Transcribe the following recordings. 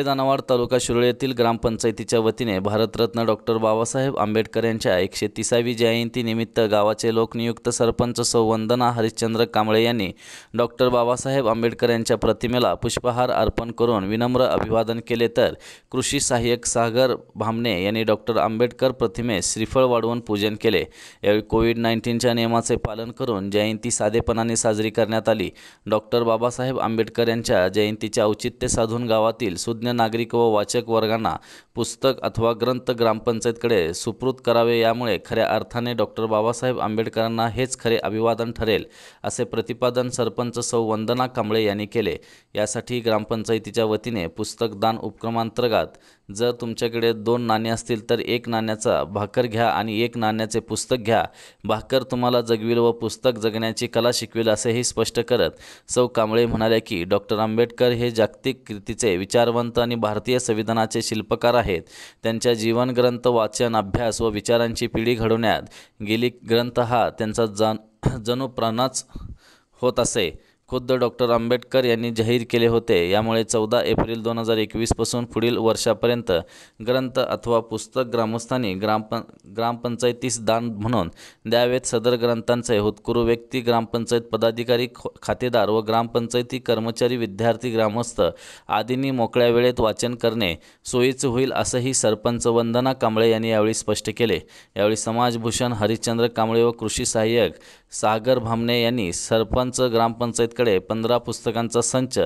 आंबे दानावाड तालुका शिरोळ येथील ग्रामपंचायतीच्या वतीने भारतरत्न डॉक्टर बाबासाहेब आंबेडकर यांच्या एकशे तिसावी जयंतीनिमित्त गावाचे लोकनियुक्त सरपंच सौवंदना हरिश्चंद्र कांबळे यांनी डॉक्टर बाबासाहेब आंबेडकर यांच्या प्रतिमेला पुष्पहार अर्पण करून विनम्र अभिवादन केले तर कृषी सहाय्यक सागर भामणे यांनी डॉक्टर आंबेडकर प्रतिमे श्रीफळ वाढवून पूजन केले यावेळी कोविड नाईन्टीनच्या नियमाचे पालन करून जयंती साधेपणाने साजरी करण्यात आली डॉक्टर बाबासाहेब आंबेडकर यांच्या जयंतीचे औचित्य साधून गावातील सुज्ञ सामान्य नागरिक व वाचक वर्गांना पुस्तक अथवा ग्रंथ ग्रामपंचायतकडे सुपृत करावे यामुळे खऱ्या अर्थाने डॉक्टर बाबासाहेब आंबेडकरांना हेच खरे अभिवादन ठरेल असे प्रतिपादन सरपंच सौ वंदना कांबळे यांनी केले यासाठी ग्रामपंचायतीच्या वतीने पुस्तक दान उपक्रमांतर्गत जर तुमच्याकडे दोन नाणे असतील तर एक नाण्याचा भाकर घ्या आणि एक नाण्याचे पुस्तक घ्या भाकर तुम्हाला जगविल व पुस्तक जगण्याची कला शिकवेल असेही स्पष्ट करत सौ कांबळे म्हणाले की डॉक्टर आंबेडकर हे जागतिक कीर्तीचे विचारवंत आणि भारतीय संविधानाचे शिल्पकार आहेत त्यांच्या जीवनग्रंथ वाचन अभ्यास व विचारांची पिढी घडवण्यात गेली ग्रंथ हा त्यांचा जन जणू प्राणाच होत असे खुद्द डॉक्टर आंबेडकर यांनी जाहीर केले होते यामुळे चौदा एप्रिल दोन हजार एकवीसपासून पुढील वर्षापर्यंत ग्रंथ अथवा पुस्तक ग्रामस्थांनी ग्रामप ग्रामपंचायतीस दान म्हणून द्यावेत सदर ग्रंथांचे होतकुरू व्यक्ती ग्रामपंचायत पदाधिकारी खातेदार व ग्रामपंचायती कर्मचारी विद्यार्थी ग्रामस्थ आदींनी मोकळ्या वेळेत वाचन करणे सोयीचं होईल असंही सरपंच वंदना कांबळे यांनी यावेळी स्पष्ट केले यावेळी समाजभूषण हरिश्चंद्र कांबळे व कृषी सहाय्यक सागर भामणे यांनी सरपंच ग्रामपंचायत कडे पंधरा पुस्तकांचा संच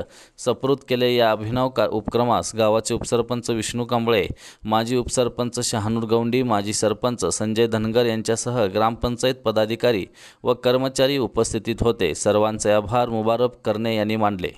सप्रूत केले या अभिनव का उपक्रमास गावाचे उपसरपंच विष्णू कांबळे माजी उपसरपंच शहानूर गौंडी माजी सरपंच संजय धनगर यांच्यासह ग्रामपंचायत पदाधिकारी व कर्मचारी उपस्थितीत होते सर्वांचे आभार मुबारक करणे यांनी मांडले